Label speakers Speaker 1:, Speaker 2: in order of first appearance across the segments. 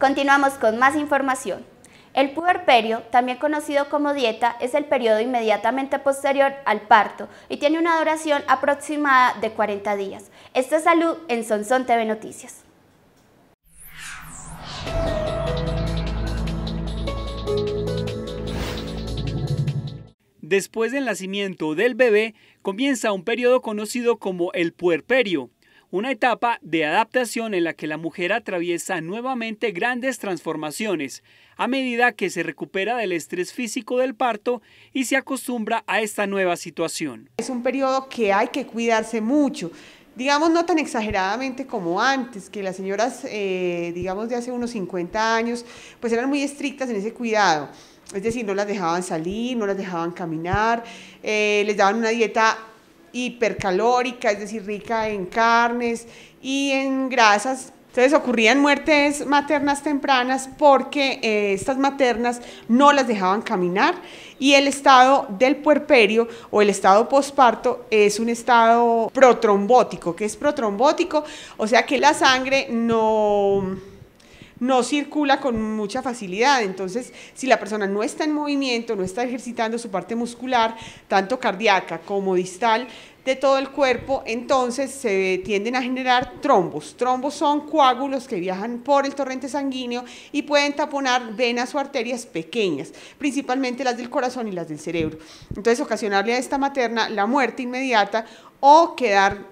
Speaker 1: Continuamos con más información. El puerperio, también conocido como dieta, es el periodo inmediatamente posterior al parto y tiene una duración aproximada de 40 días. Esta es salud en Sonson TV Noticias.
Speaker 2: Después del nacimiento del bebé, comienza un periodo conocido como el puerperio una etapa de adaptación en la que la mujer atraviesa nuevamente grandes transformaciones a medida que se recupera del estrés físico del parto y se acostumbra a esta nueva situación.
Speaker 1: Es un periodo que hay que cuidarse mucho digamos, no tan exageradamente como antes, que las señoras, eh, digamos, de hace unos 50 años, pues eran muy estrictas en ese cuidado. Es decir, no las dejaban salir, no las dejaban caminar, eh, les daban una dieta hipercalórica, es decir, rica en carnes y en grasas. Entonces ocurrían muertes maternas tempranas porque eh, estas maternas no las dejaban caminar y el estado del puerperio o el estado posparto es un estado protrombótico. que es protrombótico? O sea que la sangre no no circula con mucha facilidad. Entonces, si la persona no está en movimiento, no está ejercitando su parte muscular, tanto cardíaca como distal, de todo el cuerpo, entonces se tienden a generar trombos. Trombos son coágulos que viajan por el torrente sanguíneo y pueden taponar venas o arterias pequeñas, principalmente las del corazón y las del cerebro. Entonces, ocasionarle a esta materna la muerte inmediata o quedar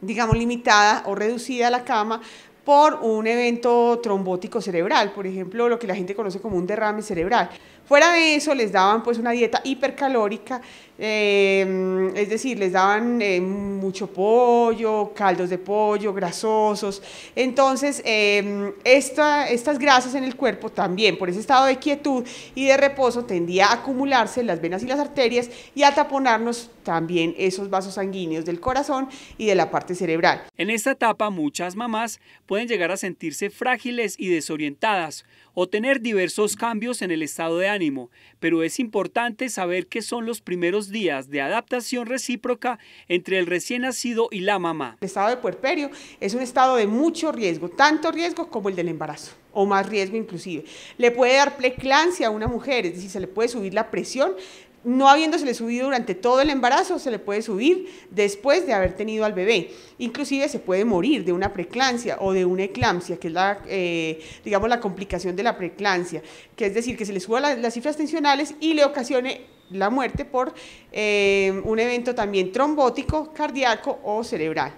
Speaker 1: digamos, limitada o reducida a la cama por un evento trombótico cerebral, por ejemplo, lo que la gente conoce como un derrame cerebral. Fuera de eso, les daban pues una dieta hipercalórica Em, es decir, les daban eh, mucho pollo, caldos de pollo, grasosos. Entonces, em, estas grasas en el cuerpo también, por ese estado de quietud y de reposo, tendía a acumularse en las venas y las arterias y a taponarnos también esos vasos sanguíneos del corazón y de la parte cerebral.
Speaker 2: En esta etapa, muchas mamás pueden llegar a sentirse frágiles y desorientadas o tener diversos cambios en el estado de ánimo, pero es importante saber qué son los primeros días de adaptación recíproca entre el recién nacido y
Speaker 1: la mamá. El estado de puerperio es un estado de mucho riesgo, tanto riesgo como el del embarazo o más riesgo inclusive. Le puede dar pleclancia a una mujer, es decir, se le puede subir la presión, no habiéndosele subido durante todo el embarazo, se le puede subir después de haber tenido al bebé. Inclusive se puede morir de una preclancia o de una eclampsia, que es la, eh, digamos, la complicación de la preclancia, que es decir, que se le suba las cifras tensionales y le ocasione la muerte por eh, un evento también trombótico, cardíaco o cerebral.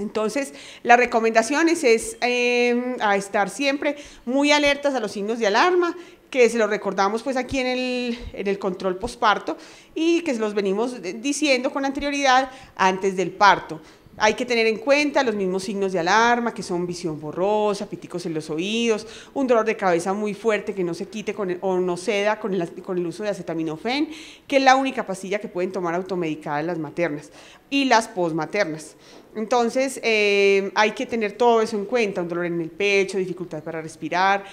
Speaker 1: Entonces, las recomendaciones es em, a estar siempre muy alertas a los signos de alarma, que se los recordamos pues aquí en el, en el control posparto y que se los venimos eh, diciendo con anterioridad antes del parto. Hay que tener en cuenta los mismos signos de alarma, que son visión borrosa, piticos en los oídos, un dolor de cabeza muy fuerte que no se quite con o no ceda con el, con el uso de acetaminofén, que es la única pastilla que pueden tomar automedicadas las maternas y las posmaternas. Entonces, eh, hay que tener todo eso en cuenta, un dolor en el pecho, dificultad para respirar,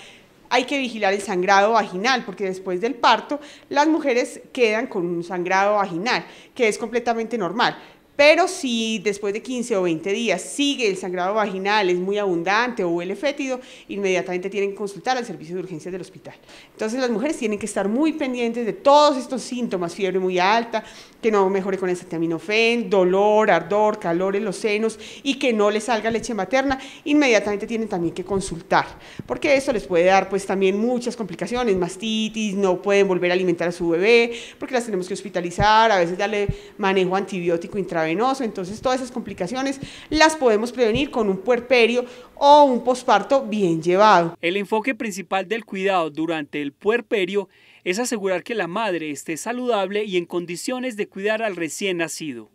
Speaker 1: hay que vigilar el sangrado vaginal, porque después del parto las mujeres quedan con un sangrado vaginal, que es completamente normal. Pero si después de 15 o 20 días sigue el sangrado vaginal, es muy abundante o huele fétido, inmediatamente tienen que consultar al servicio de urgencias del hospital. Entonces las mujeres tienen que estar muy pendientes de todos estos síntomas, fiebre muy alta, que no mejore con el acetaminofén, dolor, ardor, calor en los senos y que no les salga leche materna, inmediatamente tienen también que consultar, porque eso les puede dar pues también muchas complicaciones, mastitis, no pueden volver a alimentar a su bebé, porque las tenemos que hospitalizar, a veces darle manejo antibiótico intravenoso entonces todas esas complicaciones las podemos prevenir con un puerperio o un posparto bien llevado.
Speaker 2: El enfoque principal del cuidado durante el puerperio es asegurar que la madre esté saludable y en condiciones de cuidar al recién nacido.